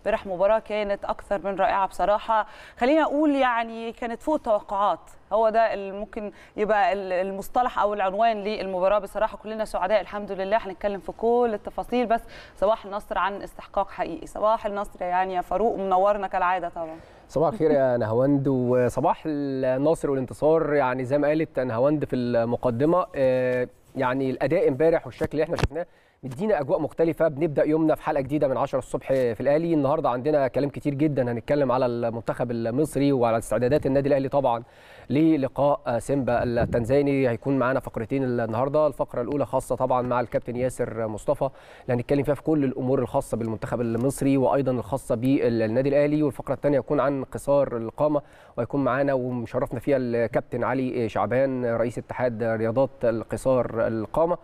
امبارح مباراه كانت اكثر من رائعه بصراحه خلينا اقول يعني كانت فوق التوقعات هو ده ممكن يبقى المصطلح او العنوان للمباراه بصراحه كلنا سعداء الحمد لله هنتكلم في كل التفاصيل بس صباح النصر عن استحقاق حقيقي صباح النصر يعني يا فاروق منورنا كالعاده طبعا صباح الخير يا نهواند وصباح النصر والانتصار يعني زي ما قالت نهواند في المقدمه آه، يعني الاداء امبارح والشكل اللي احنا شفناه مدينا اجواء مختلفه بنبدا يومنا في حلقه جديده من 10 الصبح في الاهلي النهارده عندنا كلام كتير جدا هنتكلم على المنتخب المصري وعلى استعدادات النادي الاهلي طبعا للقاء سيمبا التنزاني هيكون معانا فقرتين النهارده الفقره الاولى خاصه طبعا مع الكابتن ياسر مصطفى اللي هنتكلم فيها في كل الامور الخاصه بالمنتخب المصري وايضا الخاصه بالنادي الاهلي والفقره الثانيه هيكون عن قصار القامه وهيكون معانا ومشرفنا فيها الكابتن علي شعبان رئيس اتحاد رياضات القصار القامه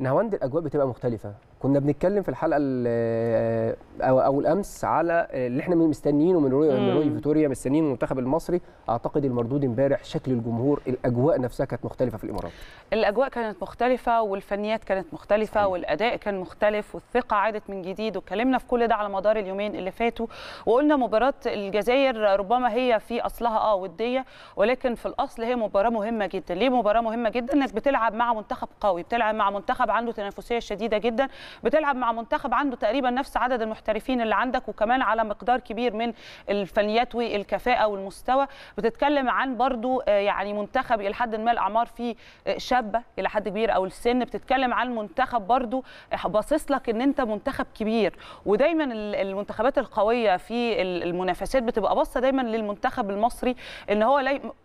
نهاوند الاجواء بتبقى مختلفه كنا بنتكلم في الحلقه آه، او او الامس على اللي احنا مستنيينه من روي من روي فيتوريا مستنيين المنتخب المصري اعتقد المردود امبارح شكل الجمهور الاجواء نفسها كانت مختلفه في الامارات الاجواء كانت مختلفه والفنيات كانت مختلفه صحيح. والاداء كان مختلف والثقه عادت من جديد وكلمنا في كل ده على مدار اليومين اللي فاتوا وقلنا مباراه الجزائر ربما هي في اصلها اه وديه ولكن في الاصل هي مباراه مهمه جدا ليه مباراه مهمه جدا انك بتلعب مع منتخب قوي بتلعب مع منتخب عنده تنافسيه شديده جدا بتلعب مع منتخب عنده تقريبا نفس عدد المحترفين اللي عندك وكمان على مقدار كبير من الفنيات والكفاءه والمستوى بتتكلم عن برضو آه، يعني منتخب الى حد ما الاعمار فيه آه، شابه الى حد كبير او السن بتتكلم عن منتخب برضو آه، باصص لك ان انت منتخب كبير ودايما المنتخبات القويه في المنافسات بتبقى باصه دايما للمنتخب المصري ان هو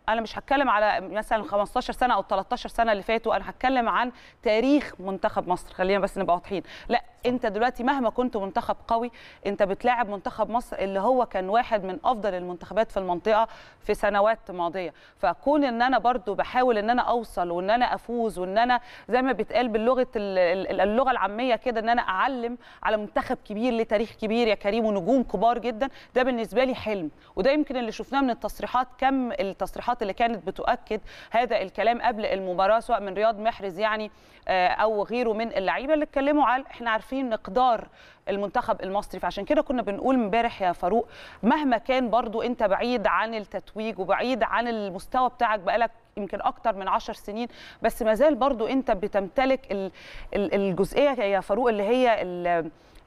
انا مش هتكلم على مثلا 15 سنه او 13 سنه اللي فاتوا انا هتكلم عن تاريخ منتخب مصر خلينا بس نبقى واضحين لا انت دلوقتي مهما كنت منتخب قوي انت بتلاعب منتخب مصر اللي هو كان واحد من افضل المنتخبات في المنطقه في سنوات ماضيه فكون ان انا برضو بحاول ان انا اوصل وان انا افوز وان انا زي ما بيتقال باللغه اللغه العاميه كده ان انا اعلم على منتخب كبير لتاريخ تاريخ كبير يا كريم ونجوم كبار جدا ده بالنسبه لي حلم وده يمكن اللي شفناه من التصريحات كم التصريحات اللي كانت بتؤكد هذا الكلام قبل المباراه سواء من رياض محرز يعني آه، او غيره من اللعيبه اللي اتكلموا على احنا عارفين عارفين مقدار المنتخب المصري فعشان كده كنا بنقول امبارح يا فاروق مهما كان برضو انت بعيد عن التتويج وبعيد عن المستوى بتاعك بقالك يمكن اكتر من 10 سنين بس ما زال برضو انت بتمتلك الجزئيه يا فاروق اللي هي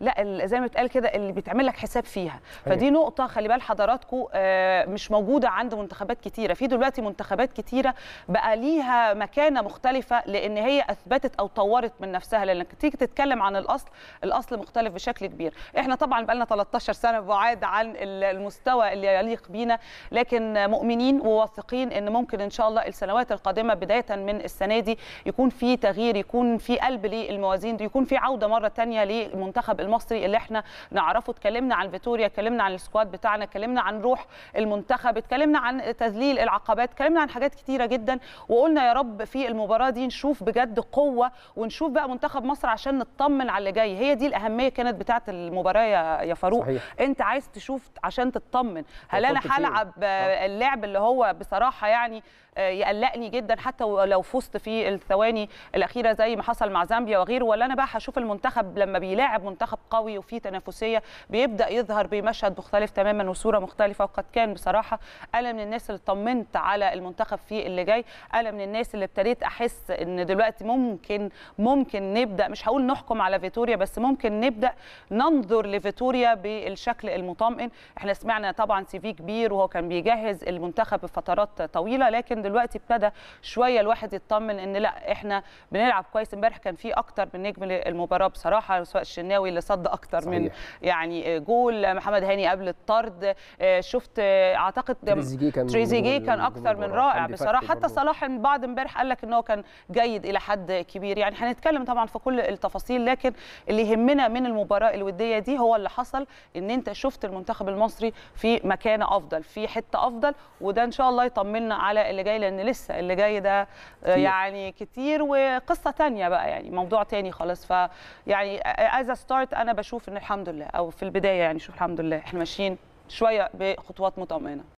لا زي ما بتقال كده اللي بيتعمل لك حساب فيها أيوة. فدي نقطه خلي بال حضراتكم آه، مش موجوده عند منتخبات كتيره في دلوقتي منتخبات كتيره بقى ليها مكانه مختلفه لان هي اثبتت او طورت من نفسها لانك تيجي تتكلم عن الاصل الاصل مختلف بشكل كبير احنا طبعا بقى لنا 13 سنه بعاد عن المستوى اللي يليق بينا لكن مؤمنين وواثقين ان ممكن ان شاء الله السنوات القادمه بدايه من السنه دي يكون في تغيير يكون في قلب للموازين دي يكون في عوده مره ثانيه للمنتخب المصري اللي احنا نعرفه اتكلمنا عن فيتوريا اتكلمنا عن السكواد بتاعنا اتكلمنا عن روح المنتخب اتكلمنا عن تذليل العقبات اتكلمنا عن حاجات كتيره جدا وقلنا يا رب في المباراه دي نشوف بجد قوه ونشوف بقى منتخب مصر عشان نطمن على اللي جاي هي دي الاهميه كانت بتاعه المباراه يا فاروق صحيح. انت عايز تشوف عشان تطمن هل انا هلعب آه. اللعب اللي هو بصراحه يعني آه، قلقني جدا حتى لو فزت في الثواني الاخيره زي ما حصل مع زامبيا وغيره ولا انا بقى هشوف المنتخب لما بيلاعب منتخب قوي وفيه تنافسيه بيبدا يظهر بمشهد مختلف تماما وصوره مختلفه وقد كان بصراحه انا من الناس اللي طمنت على المنتخب في اللي جاي انا من الناس اللي ابتديت احس ان دلوقتي ممكن ممكن نبدا مش هقول نحكم على فيتوريا بس ممكن نبدا ننظر لفيتوريا بالشكل المطمئن احنا سمعنا طبعا سي في كبير وهو كان بيجهز المنتخب بفترات طويله لكن دلوقتي ابتدى شويه الواحد يطمن ان لا احنا بنلعب كويس امبارح كان في اكتر من نجم المباراه بصراحه سواء الشناوي اللي صد اكتر صحيح. من يعني جول محمد هاني قبل الطرد آه، شفت آه، اعتقد تريزيجيه كان, تريزيجي كان اكتر من رائع بصراحه حتى صلاح بعد امبارح قال لك ان هو كان جيد الى حد كبير يعني هنتكلم طبعا في كل التفاصيل لكن اللي يهمنا من المباراه الوديه دي هو اللي حصل ان انت شفت المنتخب المصري في مكانه افضل في حته افضل وده ان شاء الله يطمنا على اللي جاي لان لسه اللي جاي ده آه، يعني كتير وقصه ثانيه بقى يعني موضوع ثاني خالص فيعني از ستارت انا بشوف ان الحمد لله او في البدايه يعني شوف الحمد لله احنا ماشيين شويه بخطوات مطمئنه